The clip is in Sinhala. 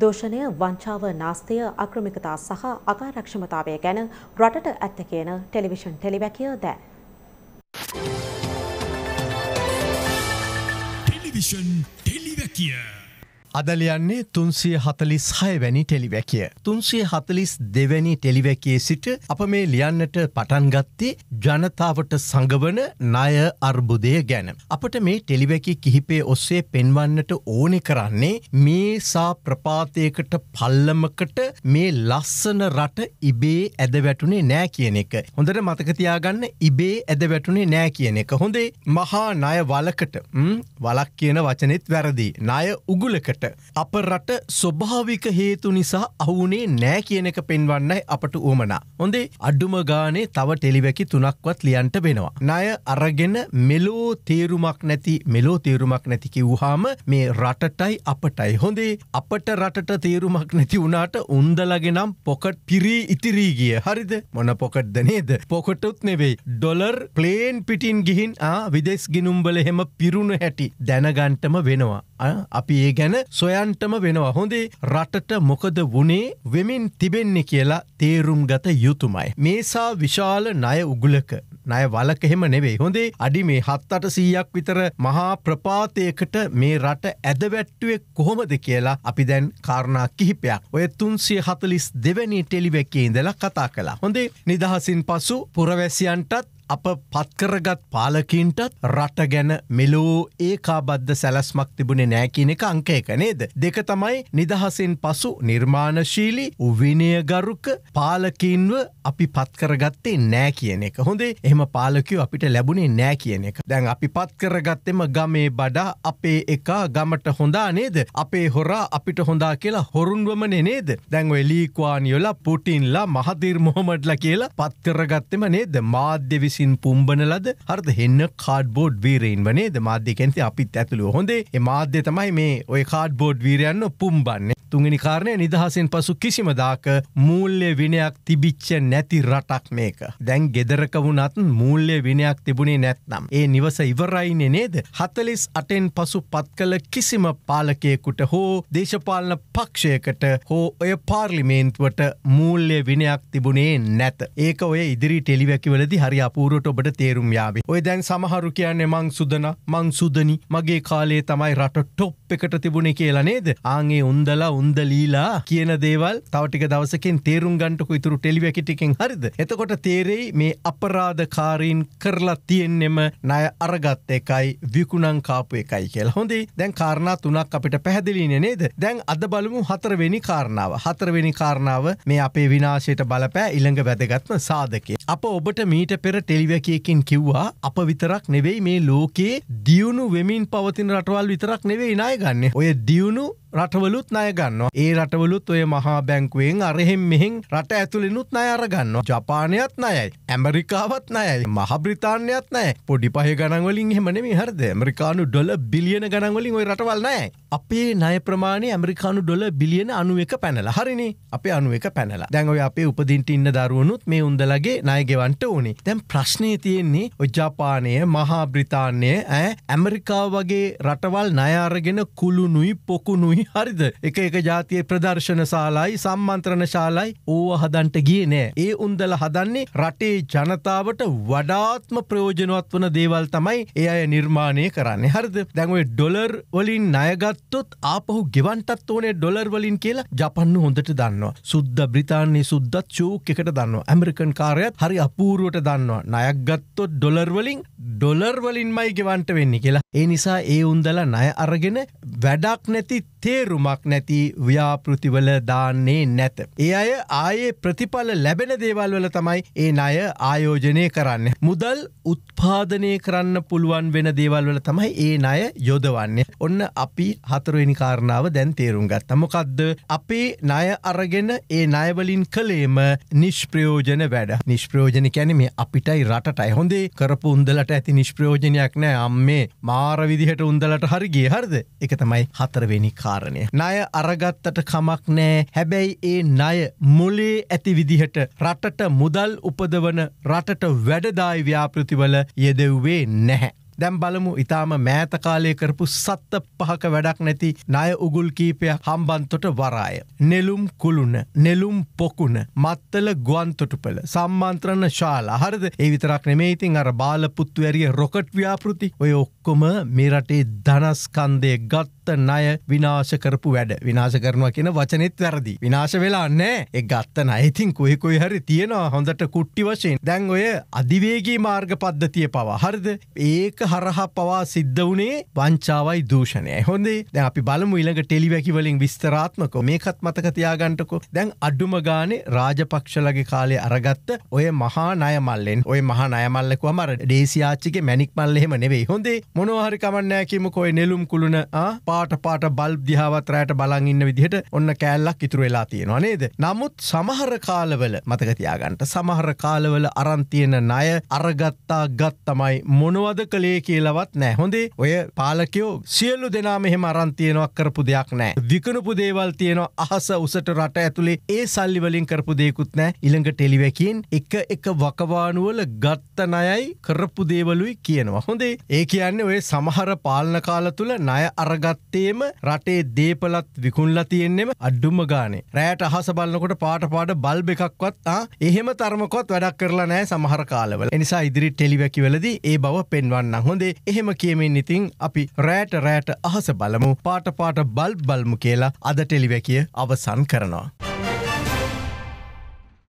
දෝෂණය වංචාව නාස්තය අක්‍රමිකතා සහ අකාරක්ෂමතාවය ගැන රටට ඇත්ත කියන ටෙලිවිෂන් ටෙලිවැකිය දැ. ටෙලිවිෂන් ටෙලිවැකිය අදලියන්නේ තුන්සිය හතලිස් හය වැනි ටෙලිවැකිය. තුන්සිය හතලිස් දෙවැනි ටෙලිවැකේ සිට අප මේ ලියන්නට පටන්ගත්තේ ජනතාවට සඟවන නය අර්බුදය ගැන. අපට මේ ටෙලිවැකි කිහිපේ ඔස්සේ පෙන්වන්නට ඕනෙ කරන්නේ මේසා ප්‍රපාතයකට පල්ලමකට මේ ලස්සන රට ඉබේ ඇද වැටුනේ නෑ කියන එක. හොඳට මතකතියාගන්න ඉබේ ඇද වැටුනේ නෑ කියන එක. හොඳේ මහා නය වලකට වලක් කියන වචනෙත් වැරදි. නය උගුලකට රට. අප රට ස්වභාවික හේතු නිසා අහුනේ නෑ කියනක පෙන්වන්නයි අපට ඕමනා. හොඳේ අඩුම ගානේ තව ටෙලිවැකි තුනක්වත් ලියන්ට වෙනවා. නය අරගෙන මෙලෝ තේරුමක් නැති මෙලෝ තේරුමක් නැති කිව්හාම මේ රටටයි අපටයි හොඳේ අපට රටට තේරුමක් නැති වුණාට උන්දලගෙනම් පොකට් පිරී ඉතිරී ගිය හරිද මොන පොකට්ද නේද පොකොටුත් නෙවෙයි ඩොලර් ප්ලේන් පිටින් ගිහින් ආ විදෙස් ගිනුම්බල හෙම පිරුණු හැටි දැනගන්ටම වෙනවා අපි ඒ ගැන සොයන්ටම වෙනවා හොඳේ රටට මොකද වනේ වෙමින් තිබෙන්නේ කියලා තේරුම් ගත යුතුමයි. මේසා විශාල නය උගුලක නය වලකහෙම නෙවෙයි හොඳේ අඩි මේ හත් අට සීයක් විතර මහා ප්‍රපාතයකට මේ රට ඇදවැට්ටුවේ කොහොමද කියලා අපි දැන් කාරණා කිහිපයක් ඔය තුන්සිය හතලිස් දෙවැනි ටෙලිවැකේ ඉඳලා කතා කලා හොඳේ නිදහසින් පසු පුරවැසියන්ටත් අප පත්කරගත් පාලකින්ටත් රට ගැන මෙලෝ ඒකාබද්ධ සැලස්මක් තිබුණේ නෑකින එක අංක එක නේද. දෙක තමයි නිදහසින් පසු නිර්මාණශීලි උවිනයගරුක පාලකින්ව අපි පත්කරගත්තේ නෑ කියන එක හොඳේ එහම පාලකෝ අපිට ලැබුණේ නෑ කියන එක. දැන් අපි පත්කරගත්තෙම ගමේ බඩා අපේ එක ගමට හොඳා නේද. අපේ හොරා අපිට හොඳා කියලා හොරුන්වමන නේද. දැන්ව ලීකවානියොලා පුටින්ලා මහදිර් මොහොමඩ්ල කියලා පත්කරගත්තෙම නේද මාධ්‍යවිසි විසින් පුම්බන ලද හර්ද හෙන්න කාඩ්බෝඩ් වීරෙන් වනේ ද මාධ්‍යකැන්ති අපිත් ඇතුළු හොඳේ මාධ්‍ය තමයි මේ ඔය කාඩ්බෝඩ් වීරයන්න පුම්බන්න තුන්ගනි කාරණය නිදහසෙන් පසු කිසිමදාක මූල්්‍ය විනයක් තිබිච්ච නැති රටක් මේක. දැන් ගෙදරක වුණත් මූල්්‍ය විනයක් තිබුණේ නැත්නම්. ඒ නිවස ඉවරයිනෙ නේද. හතලිස් අටෙන් පසු පත් කළ කිසිම පාලකයෙකුට හෝ දේශපාලන පක්ෂයකට හෝ ඔය පාර්ලිමේන්තුවට මූල්්‍ය විනයක් තිබුණේ නැත. ඒක ඔය ඉදිරි ටෙලිවැකිවලදි හරි අපූරුවට ඔබට තේරුම් යාවේ. ඔය දැන් සමහරු කියන්න මං සුදන මං සුදනි මගේ කාලේ තමයි රට ටොප්. ටොප් එකට තිබුණේ කියලා නේද ආගේ උන්දලා උන්දලීලා කියන දේවල් තවටික දවසකින් තේරුම් ගන්ටකු ඉතුරු ටෙලිවැකිටිකෙන් හරිද එතකොට තේරෙයි මේ අපරාධකාරීන් කරලා තියෙන්නෙම නය අරගත්ත එකයි විකුණං කාපු එකයි කියලා හොඳේ දැන් කාරණා තුනක් අපිට පැහැදිලින නේද දැන් අද බලමු හතරවෙනි කාරණාව හතරවෙනි කාරණාව මේ අපේ විනාශයට බලපෑ ඉළඟ වැදගත්ම සාධකය අප ඔබට මීට පෙර ටෙලිවැකයකින් කිව්වා අප විතරක් නෙවෙයි මේ ලෝකයේ දියුණු වෙමින් පවතින රටවල් විතරක් නෙවෙයි නාය ගන්න ඔය දියුණු රටවලුත් අය ගන්නවා ඒ රටවලුත් ඔය මහා බැංකුවෙන් අරහෙම් මෙහින් රට ඇතුළෙනුත් අය අරගන්න ජපානයත් නයයි ඇමරිකාවත් නයයි මහබ්‍රතාානයත් නෑ පොඩි පහ ගනවලින් හෙමනම හරද ඇමරිකානු ඩොල බිලියන ගනවලින් ඔය රටවල් නෑ අපේ නය ප්‍රමාණය ඇමරිකානු ඩොල බිලියන අනුව එක පැනල හරිනි අපේ අනුව එක පැනලා දැන්ව අපේ උපදින්ට ඉන්න දරුවනුත් මේ උන්දලගේ නයගෙවන්ට ඕනේ දැන් ප්‍රශ්නය තියෙන්නේ ඔජාපානය මහා බ්‍රතාානය ඇ ඇමරිකා වගේ රටවල් නයාරගෙන කුළුණුයි පොකුණුයි හරිද එක එක ජාතිය ප්‍රදර්ශන ශාලායි සම්මන්ත්‍රණ ශාලායි ඕව හදන්ට ගිය නෑ ඒ උන්දල හදන්නේ රටේ ජනතාවට වඩාත්ම ප්‍රයෝජනවත් වන දේවල් තමයි ඒ අය නිර්මාණය කරන්න හරිද දැන්ුවේ ඩොලර් වලින් නයගත්තොත් ආපහු ගෙවන්ටත් ඕනේ ඩොලර් වලින් කියලා ජපන්න හොඳට දන්නවා සුද්ද බ්‍රතාන්නේ සුද්දත් චෝක් එකට දන්නවා ඇමරිකන් කාරයත් හරි අපූරුවට දන්නවා නයක්ගත්තොත් ඩොලර්වලින් ඩොලර්වලින් මයි ගෙවන්ට වෙන්නේ කියලා ඒ නිසා ඒ උන්දල නය අරගෙන වැඩක් නැති තේරුමක් නැති ව්‍යාපෘතිවල දාන්නේ නැත. ඒ අය ආයේ ප්‍රතිඵල ලැබෙන දේවල්වල තමයි ඒ අය ආයෝජනය කරන්න. මුදල් උත්පාදනය කරන්න පුළුවන් වෙන දේවල්වල තමයි ඒ අය යොදවන්නේ. ඔන්න අපි හතරුවනි කාරණාව දැන් තේරුම් ගත්. තමොකක්ද අපේ නය අරගෙන ඒ නයවලින් කළේම නිෂ්ප්‍රයෝජන වැඩ නිෂ්ප්‍රයෝජන කැනීම අපිටයි රටයි හොඳේ කරපු උන්දලට ඇති නිෂ්ප්‍රයෝජනයක් නෑ අම්මේ මාර විදිහට උන්දලට හරිගේ හරිද එක තමයි හතරවෙනි කාර. කාරණය. ණය අරගත්තට කමක් නෑ හැබැයි ඒ ණය මොලේ ඇති විදිහට රටට මුදල් උපදවන රටට වැඩදායි ව්‍යාපෘතිවල යෙදව්වේ නැහැ. දැම් බලමු ඉතාම මෑතකාලය කරපු සත්ත පහක වැඩක් නැති නය උගුල් කීපය හම්බන්තොට වරාය. නෙලුම් කුළුණ නෙලුම් පොකුණ මත්තල ගුවන්තොටුපල සම්මාන්ත්‍රණ ශාලා හරද ඒවිතරක් නෙමේඉතින් අර බාලපුත්තු වැරිය රොකට් ව්‍යාපෘති ඔය ඔක් ඔක්කොම මේ රටේ ධනස්කන්දය ගත්ත ණය විනාශ කරපු වැඩ විනාශ කරනවා කියෙන වචනෙත් වැරදි විනාශ වෙලා නෑ එ ගත්ත නයිතින් කොහෙකොයි හරි තියෙනවා හොඳට කුට්ටි වශයෙන් දැන් ඔය අධිවේගේ මාර්ග පද්ධතිය පවා හරිද ඒක හරහා පවා සිද්ධ වනේ වංචාවයි දූෂණය හොඳේ දැ අපි බලමු ඉළඟ ටෙලිවැකිවලින් විස්තරාත්මක මේකත් මතකතියාගන්ටකෝ දැන් අඩුම ගානේ රාජපක්ෂලගේ කාලේ අරගත්ත ඔය මහා නයමල්ලෙන් ඔය මහා නයමල්ලකුව මර ඩේසිආච්චිගේ මැනික් මල්ලෙම නෙවෙයි හොඳේ මොනහරි කමන්නෑ කියමකොයි නෙලුම් කුළුණ පාට පාට බල් දිහාවත් රෑට බලන් ඉන්න විදිහට ඔන්න කෑල්ලක් ඉතුරු වෙලා තියෙනවා නේද. නමුත් සමහර කාලවල මතකතියාගන්ට සමහර කාලවල අරන්තියෙන ණය අරගත්තා ගත්තමයි මොනවද කළේ කියලවත් නෑ හොඳේ ඔය පාලකයෝ සියල්ලු දෙනා මෙහෙම අරන්තියෙනවක් කරපු දෙයක් නෑ. විකනපු දේවල් තියෙනවා අහස උසට රට ඇතුළේ ඒ සල්ලිවලින් කරපු දෙකුත් නෑ ඉළඟ ටෙලිවැකින් එක එක වකවානුවල ගත්ත නයයි කරපු දේවලුයි කියනවා හොඳේ ඒ කියන්නේ ඔය සමහර පාලන කාල තුළ ණය අරගත්තේම රටේ දේපලත් විකුල්ලා තියෙන්නෙම අඩ්ඩුම ගානේ රෑට අහස බලන්නකොට පාට පාට බල්බ එකක්වත් එහෙම තර්මකොත් වැඩක් කරලා නෑ සමහර කාලවල එනිසා ඉදිරි ටෙලිවැකිවලදී ඒ බව පෙන්වන්න හොඳේ එහෙම කියමෙන් ඉතින් අපි රෑට රෑට අහස බලමු පාට පාට බල් බලමු කියලා අද ටෙලිවැකිය අවසන් කරනවා.